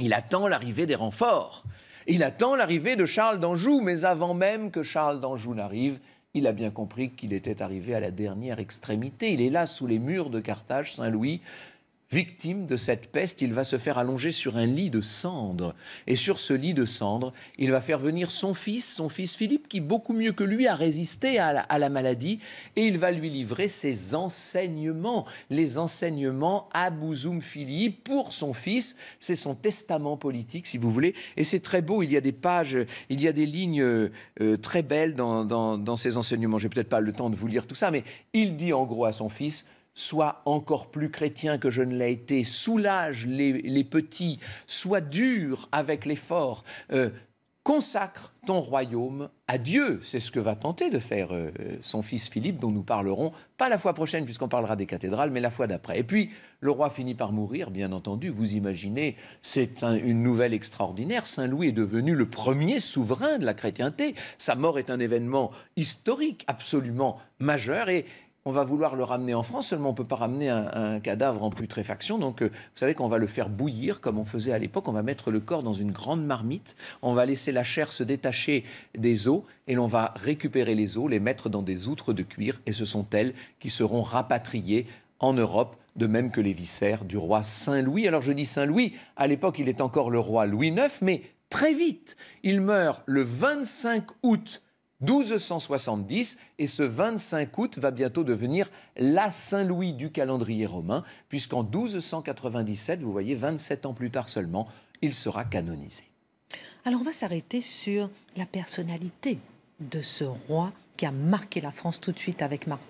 Il attend l'arrivée des renforts. Il attend l'arrivée de Charles d'Anjou, mais avant même que Charles d'Anjou n'arrive, il a bien compris qu'il était arrivé à la dernière extrémité. Il est là, sous les murs de Carthage, Saint-Louis, victime de cette peste, il va se faire allonger sur un lit de cendres. Et sur ce lit de cendres, il va faire venir son fils, son fils Philippe, qui beaucoup mieux que lui a résisté à la, maladie, et il va lui livrer ses enseignements, les enseignements à Bouzoum pour son fils. C'est son testament politique, si vous voulez. Et c'est très beau, il y a des pages, il y a des lignes euh, euh, très belles dans, dans, ses enseignements. J'ai peut-être pas le temps de vous lire tout ça, mais il dit en gros à son fils, Sois encore plus chrétien que je ne l'ai été, soulage les, petits, sois dur avec les forts, euh, consacre ton royaume à Dieu. C'est ce que va tenter de faire euh, son fils Philippe, dont nous parlerons, pas la fois prochaine puisqu'on parlera des cathédrales, mais la fois d'après. Et puis, le roi finit par mourir, bien entendu, vous imaginez, c'est une nouvelle extraordinaire. Saint Louis est devenu le premier souverain de la chrétienté. Sa mort est un événement historique absolument majeur et on va vouloir le ramener en France, seulement on ne peut pas ramener un, cadavre en putréfaction. Donc, euh, vous savez qu'on va le faire bouillir, comme on faisait à l'époque. On va mettre le corps dans une grande marmite. On va laisser la chair se détacher des os et l'on va récupérer les os, les mettre dans des outres de cuir. Et ce sont elles qui seront rapatriées en Europe, de même que les viscères du roi Saint-Louis. Alors, je dis Saint-Louis, à l'époque, il est encore le roi Louis IX, mais très vite, il meurt le 25 août 1270 et ce 25 août va bientôt devenir la Saint-Louis du calendrier romain puisqu'en 1297, vous voyez 27 ans plus tard seulement, il sera canonisé. Alors on va s'arrêter sur la personnalité de ce roi qui a marqué la France tout de suite avec Marc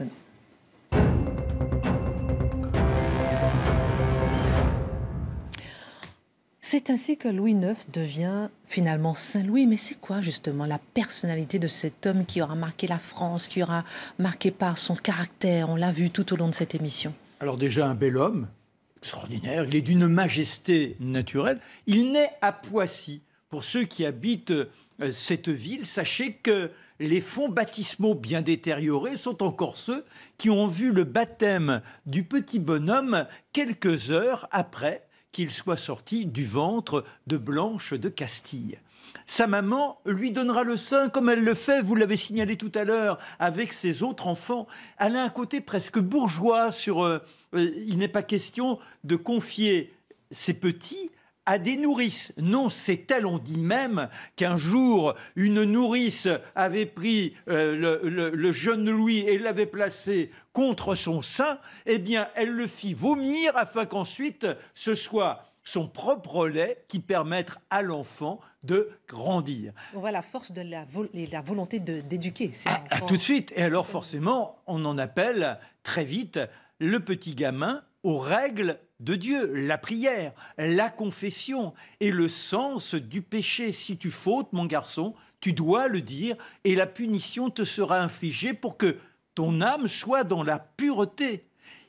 C'est ainsi que Louis IX devient finalement Saint-Louis. Mais c'est quoi justement la personnalité de cet homme qui aura marqué la France, qui aura marqué par son caractère On l'a vu tout au long de cette émission. Alors déjà un bel homme, extraordinaire, il est d'une majesté naturelle. Il naît à Poissy. Pour ceux qui habitent euh, cette ville, sachez que les fonds baptismaux bien détériorés sont encore ceux qui ont vu le baptême du petit bonhomme quelques heures après qu'il soit sorti du ventre de Blanche de Castille. Sa maman lui donnera le sein comme elle le fait, vous l'avez signalé tout à l'heure, avec ses autres enfants. Elle a un côté presque bourgeois sur... Euh, euh, il n'est pas question de confier ses petits à des nourrices. Non, c'est elle, on dit même qu'un jour, une nourrice avait pris euh, le, jeune Louis et l'avait placé contre son sein, eh bien, elle le fit vomir afin qu'ensuite ce soit son propre lait qui permette à l'enfant de grandir. On voit la force de la, et la volonté d'éduquer. Ah, tout de suite. Et alors forcément, on en appelle très vite le petit gamin aux règles de Dieu, la prière, la confession et le sens du péché. Si tu fautes, mon garçon, tu dois le dire et la punition te sera infligée pour que ton âme soit dans la pureté.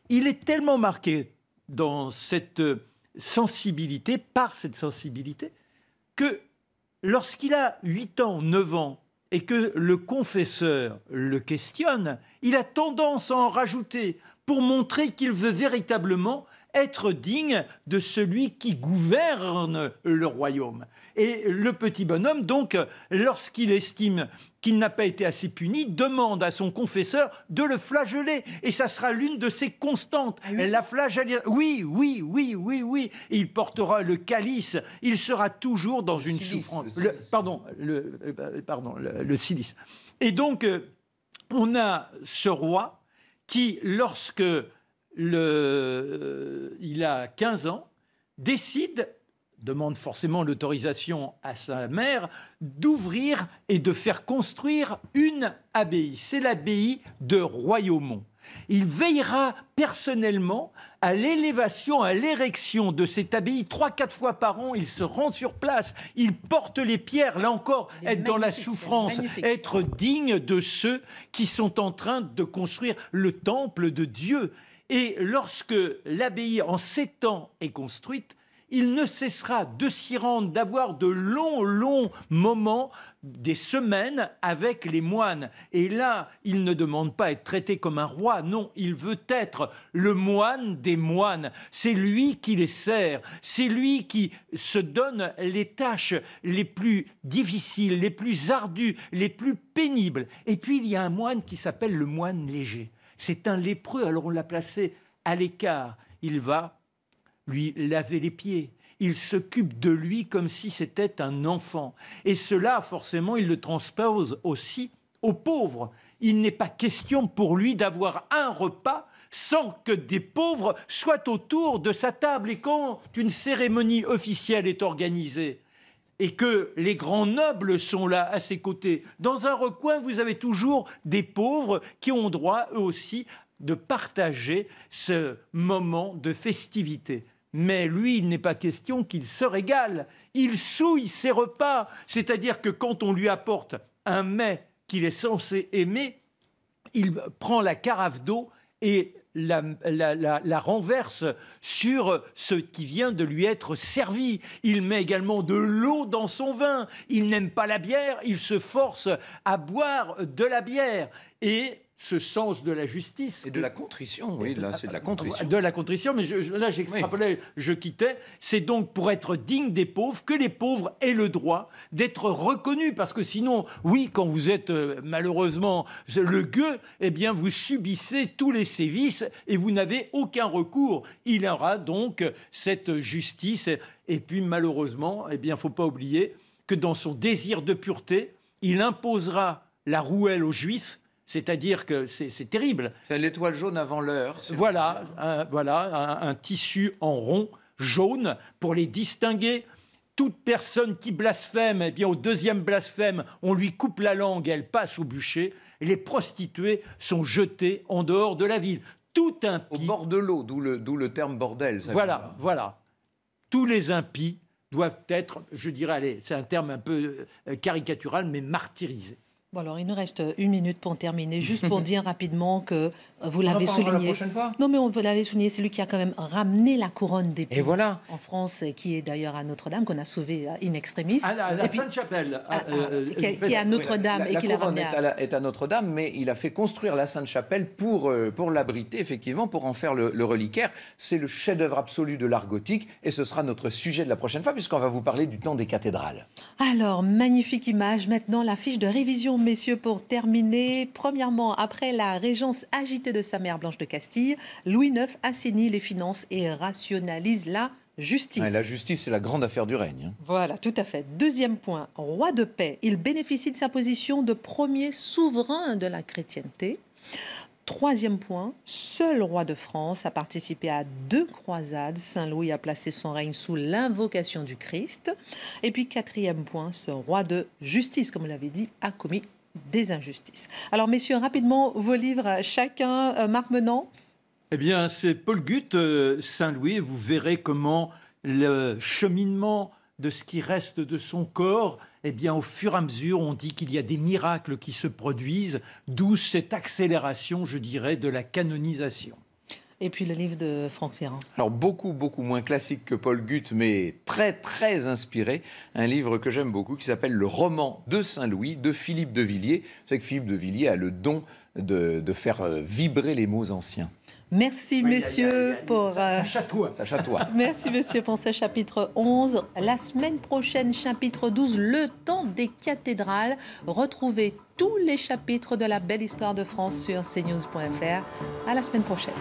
Il est tellement marqué dans cette euh, sensibilité, par cette sensibilité, que lorsqu'il a 8 ans, 9 ans, et que le confesseur le questionne, il a tendance à en rajouter pour montrer qu'il veut véritablement être digne de celui qui gouverne le royaume. Et le petit bonhomme, donc, lorsqu'il estime qu'il n'a pas été assez puni, demande à son confesseur de le flageller. Et ça sera l'une de ses constantes. Ah La flagellation. Oui, oui, oui, oui, oui. il portera le calice. Il sera toujours dans une souffrance. pardon, le, euh, pardon, le, silice. Et donc, euh, on a ce roi qui, lorsque euh, il a 15 ans, décide, demande forcément l'autorisation à sa mère, d'ouvrir et de faire construire une abbaye. C'est l'abbaye de Royaumont. Il veillera personnellement à l'élévation, à l'érection de cette abbaye. Trois, quatre fois par an, il se rend sur place. Il porte les pierres, là encore, être dans la souffrance, être digne de ceux qui sont en train de construire le temple de Dieu. Et lorsque l'abbaye en sept ans est construite, il ne cessera de s'y rendre, d'avoir de longs, longs moments, des semaines avec les moines. Et là, il ne demande pas à être traité comme un roi, non, il veut être le moine des moines. C'est lui qui les sert, c'est lui qui se donne les tâches les plus difficiles, les plus ardues, les plus pénibles. Et puis, il y a un moine qui s'appelle le moine léger. C'est un lépreux, alors on l'a placé à l'écart. Il va lui laver les pieds. Il s'occupe de lui comme si c'était un enfant. Et cela, forcément, il le transpose aussi aux pauvres. Il n'est pas question pour lui d'avoir un repas sans que des pauvres soient autour de sa table. Et quand une cérémonie officielle est organisée, et que les grands nobles sont là à ses côtés. Dans un recoin, vous avez toujours des pauvres qui ont droit, eux aussi, de partager ce moment de festivité. Mais lui, il n'est pas question qu'il se régale. Il souille ses repas. C'est-à-dire que quand on lui apporte un mets qu'il est censé aimer, il prend la carafe d'eau et la, renverse sur ce qui vient de lui être servi. Il met également de l'eau dans son vin. Il n'aime pas la bière, il se force à boire de la bière. Et ce sens de la justice. Et de la contrition, oui, là, c'est de la ah, contrition. De la contrition, mais je, là, j'extrapolais, je quittais. C'est donc pour être digne des pauvres que les pauvres aient le droit d'être reconnus. Parce que sinon, oui, quand vous êtes euh, malheureusement le gueux, eh bien, vous subissez tous les sévices et vous n'avez aucun recours. Il aura donc cette justice. Et puis, malheureusement, eh bien, faut pas oublier que dans son désir de pureté, il imposera la rouelle aux juifs c'est-à-dire que c'est terrible. C'est l'étoile jaune avant l'heure. Voilà, un, voilà un, tissu en rond jaune pour les distinguer toute personne qui blasphème, eh bien, au deuxième blasphème, on lui coupe la langue, et elle passe au bûcher, les prostituées sont jetées en dehors de la ville. Tout un Au bord de l'eau, d'où le, terme bordel. voilà, voilà. Tous les impies doivent être, je dirais, c'est un terme un peu euh, caricatural, mais martyrisés. Bon, alors il nous reste euh, une minute pour terminer, juste pour dire rapidement que euh, vous l'avez souligné. La prochaine fois. Non, mais on peut l'avez souligné, c'est lui qui a quand même ramené la couronne des et voilà. en France, qui est d'ailleurs à Notre-Dame, qu'on a sauvé euh, in extremis. À la, Sainte-Chapelle. qui, est à Notre-Dame et qui l'a ramené. Est, à, Notre-Dame, mais il a fait construire la Sainte-Chapelle pour, pour l'abriter, effectivement, pour en faire le, reliquaire. C'est le chef-d'œuvre absolu de l'art gothique et ce sera notre sujet de la prochaine fois, puisqu'on va vous parler du temps des cathédrales. Alors, magnifique image. Maintenant, la fiche de révision messieurs, pour terminer, premièrement, après la régence agitée de sa mère Blanche de Castille, Louis IX assainit les finances et rationalise la justice. la justice, c'est la grande affaire du règne. Hein. Voilà, tout à fait. Deuxième point, roi de paix. Il bénéficie de sa position de premier souverain de la chrétienté. Troisième point, seul roi de France a participé à deux croisades. Saint Louis a placé son règne sous l'invocation du Christ. Et puis quatrième point, ce roi de justice, comme vous l'avez dit, a commis des injustices. Alors messieurs, rapidement, vos livres, chacun, euh, Marc Menant Eh bien, c'est Paul Gut, euh, Saint Louis, vous verrez comment le cheminement de ce qui reste de son corps eh bien, au fur et à mesure, on dit qu'il y a des miracles qui se produisent, d'où cette accélération, je dirais, de la canonisation. Et puis le livre de Franck Ferrand. Alors beaucoup, beaucoup moins classique que Paul Gutt, mais très, très inspiré. Un livre que j'aime beaucoup qui s'appelle Le roman de Saint-Louis de Philippe de Villiers. C'est que Philippe de Villiers a le don de faire euh, vibrer les mots anciens. Merci, messieurs, monsieur, pour. Merci, pour ce chapitre 11. La semaine prochaine, chapitre 12, Le temps des cathédrales. Retrouvez tous les chapitres de la belle histoire de France sur cnews.fr. À la semaine prochaine.